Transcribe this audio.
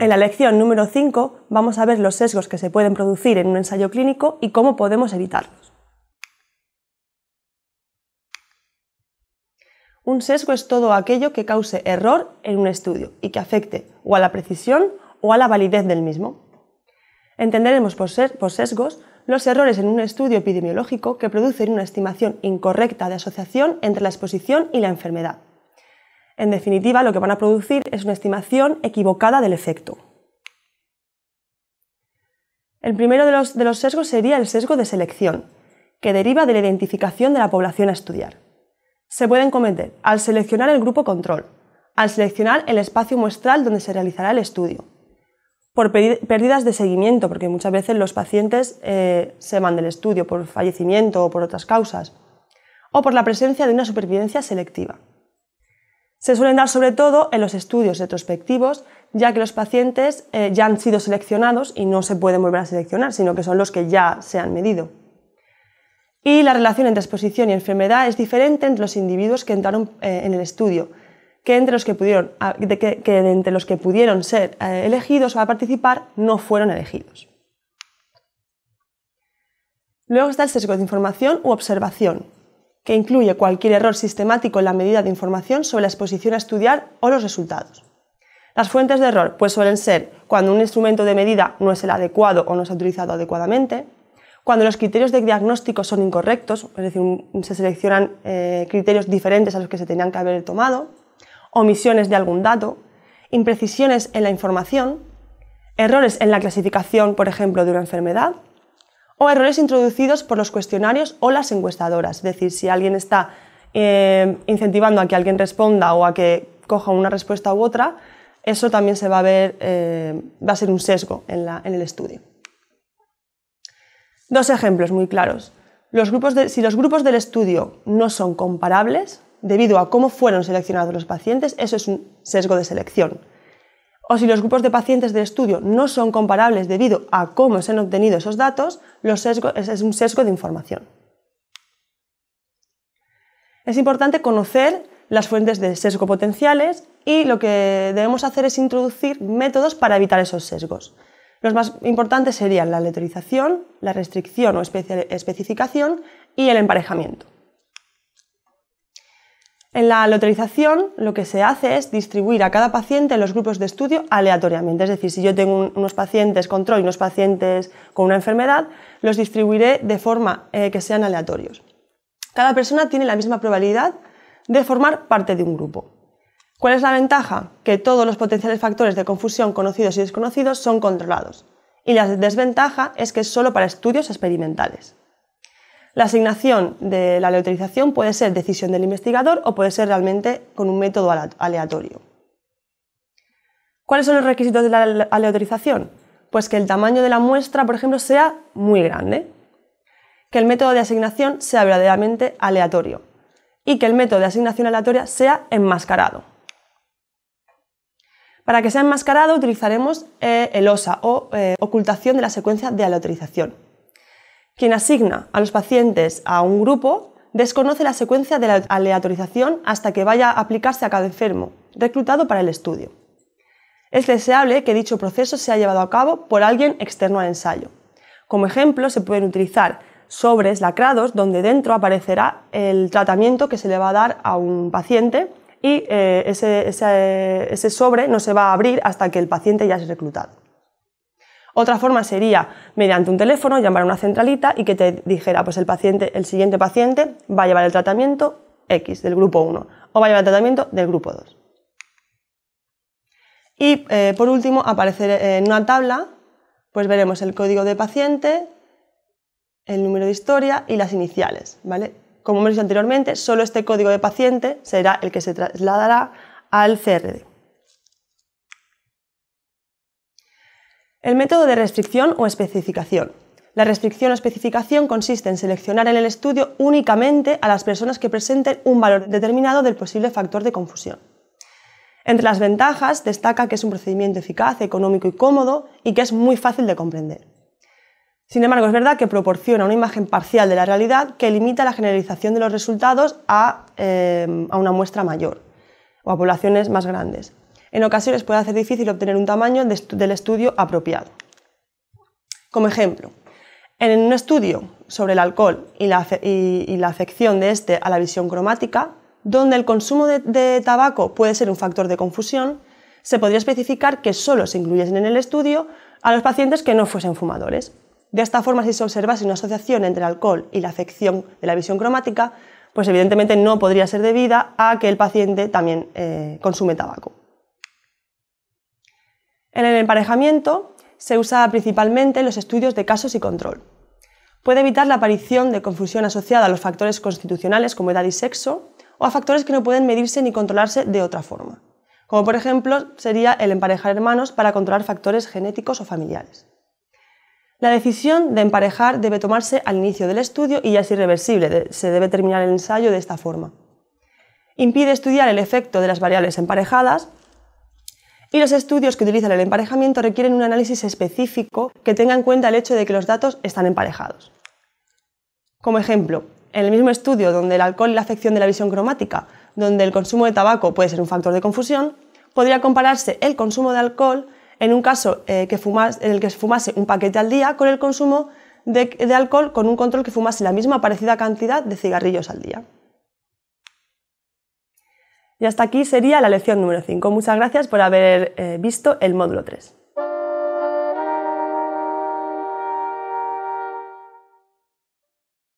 En la lección número 5 vamos a ver los sesgos que se pueden producir en un ensayo clínico y cómo podemos evitarlos. Un sesgo es todo aquello que cause error en un estudio y que afecte o a la precisión o a la validez del mismo. Entenderemos por, por sesgos los errores en un estudio epidemiológico que producen una estimación incorrecta de asociación entre la exposición y la enfermedad. En definitiva, lo que van a producir es una estimación equivocada del efecto. El primero de los, sesgos sería el sesgo de selección, que deriva de la identificación de la población a estudiar. Se pueden cometer al seleccionar el grupo control, al seleccionar el espacio muestral donde se realizará el estudio, por pérdidas de seguimiento, porque muchas veces los pacientes eh, se van del estudio por fallecimiento o por otras causas, o por la presencia de una supervivencia selectiva. Se suelen dar sobre todo en los estudios retrospectivos, ya que los pacientes eh, ya han sido seleccionados y no se pueden volver a seleccionar, sino que son los que ya se han medido. Y la relación entre exposición y enfermedad es diferente entre los individuos que entraron eh, en el estudio, que entre los que pudieron, ah, entre los que pudieron ser eh, elegidos a participar no fueron elegidos. Luego está el sesgo de información u observación que incluye cualquier error sistemático en la medida de información sobre la exposición a estudiar o los resultados. Las fuentes de error pues, suelen ser cuando un instrumento de medida no es el adecuado o no se ha utilizado adecuadamente, cuando los criterios de diagnóstico son incorrectos, es decir, se seleccionan eh, criterios diferentes a los que se tenían que haber tomado, omisiones de algún dato, imprecisiones en la información, errores en la clasificación, por ejemplo, de una enfermedad, o errores introducidos por los cuestionarios o las encuestadoras. Es decir, si alguien está eh, incentivando a que alguien responda o a que coja una respuesta u otra, eso también se va a ver, eh, va a ser un sesgo en, el estudio. Dos ejemplos muy claros. grupos si los grupos del estudio no son comparables, debido a cómo fueron seleccionados los pacientes, eso es un sesgo de selección o si los grupos de pacientes del estudio no son comparables debido a cómo se han obtenido esos datos, los es un sesgo de información. Es importante conocer las fuentes de sesgo potenciales y lo que debemos hacer es introducir métodos para evitar esos sesgos. Los más importantes serían la letterización, la restricción o especificación y el emparejamiento. En la loterización lo que se hace es distribuir a cada paciente los grupos de estudio aleatoriamente. Es decir, si yo tengo unos pacientes control y unos pacientes con una enfermedad, los distribuiré de forma eh, que sean aleatorios. Cada persona tiene la misma probabilidad de formar parte de un grupo. ¿Cuál es la ventaja? Que todos los potenciales factores de confusión conocidos y desconocidos son controlados. Y la desventaja es que es solo para estudios experimentales. La asignación de la aleatorización puede ser decisión del investigador o puede ser realmente con un método aleatorio. ¿Cuáles son los requisitos de la aleatorización? Pues que el tamaño de la muestra, por ejemplo, sea muy grande, que el método de asignación sea verdaderamente aleatorio y que el método de asignación aleatoria sea enmascarado. Para que sea enmascarado utilizaremos eh, el OSA o eh, ocultación de la secuencia de aleatorización. Quien asigna a los pacientes a un grupo desconoce la secuencia de la aleatorización hasta que vaya a aplicarse a cada enfermo reclutado para el estudio. Es deseable que dicho proceso sea llevado a cabo por alguien externo al ensayo. Como ejemplo, se pueden utilizar sobres lacrados donde dentro aparecerá el tratamiento que se le va a dar a un paciente y eh, ese, eh, ese sobre no se va a abrir hasta que el paciente ya es reclutado. Otra forma sería mediante un teléfono llamar a una centralita y que te dijera, pues el paciente, el siguiente paciente va a llevar el tratamiento X del grupo 1 o va a llevar el tratamiento del grupo 2. Y eh, por último, aparecer en una tabla, pues veremos el código de paciente, el número de historia y las iniciales, ¿vale? Como hemos dicho anteriormente, solo este código de paciente será el que se trasladará al CRD. El método de restricción o especificación. La restricción o especificación consiste en seleccionar en el estudio únicamente a las personas que presenten un valor determinado del posible factor de confusión. Entre las ventajas destaca que es un procedimiento eficaz, económico y cómodo y que es muy fácil de comprender. Sin embargo, es verdad que proporciona una imagen parcial de la realidad que limita la generalización de los resultados a, eh, a una muestra mayor o a poblaciones más grandes en ocasiones puede hacer difícil obtener un tamaño del estudio apropiado. Como ejemplo, en un estudio sobre el alcohol y la, afección de este a la visión cromática, donde el consumo de, tabaco puede ser un factor de confusión, se podría especificar que solo se incluyesen en el estudio a los pacientes que no fuesen fumadores. De esta forma, si se observase una asociación entre el alcohol y la afección de la visión cromática, pues evidentemente no podría ser debida a que el paciente también eh, consume tabaco. En el emparejamiento se usa principalmente los estudios de casos y control. Puede evitar la aparición de confusión asociada a los factores constitucionales como edad y sexo o a factores que no pueden medirse ni controlarse de otra forma, como por ejemplo sería el emparejar hermanos para controlar factores genéticos o familiares. La decisión de emparejar debe tomarse al inicio del estudio y ya es irreversible, se debe terminar el ensayo de esta forma. Impide estudiar el efecto de las variables emparejadas y los estudios que utilizan el emparejamiento requieren un análisis específico que tenga en cuenta el hecho de que los datos están emparejados. Como ejemplo, en el mismo estudio donde el alcohol y la afección de la visión cromática, donde el consumo de tabaco puede ser un factor de confusión, podría compararse el consumo de alcohol en un caso eh, en el que se fumase un paquete al día con el consumo de alcohol con un control que fumase la misma parecida cantidad de cigarrillos al día. Y hasta aquí sería la lección número 5. Muchas gracias por haber eh, visto el módulo 3.